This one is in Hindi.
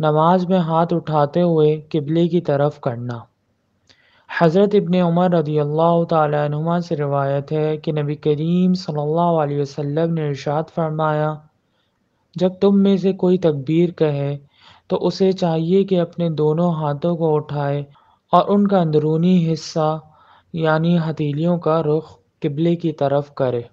नमाज में हाथ उठाते हुए किबले की तरफ करना हज़रत इबन उमर रदी अल्लाह तुमा से रिवायत है कि नबी करीम सल्लल्लाहु अलैहि वसल्लम ने इर्शाद फरमाया जब तुम में से कोई तकबीर कहे तो उसे चाहिए कि अपने दोनों हाथों को उठाए और उनका अंदरूनी हिस्सा यानी हथीलियों का रुख किबले की तरफ करे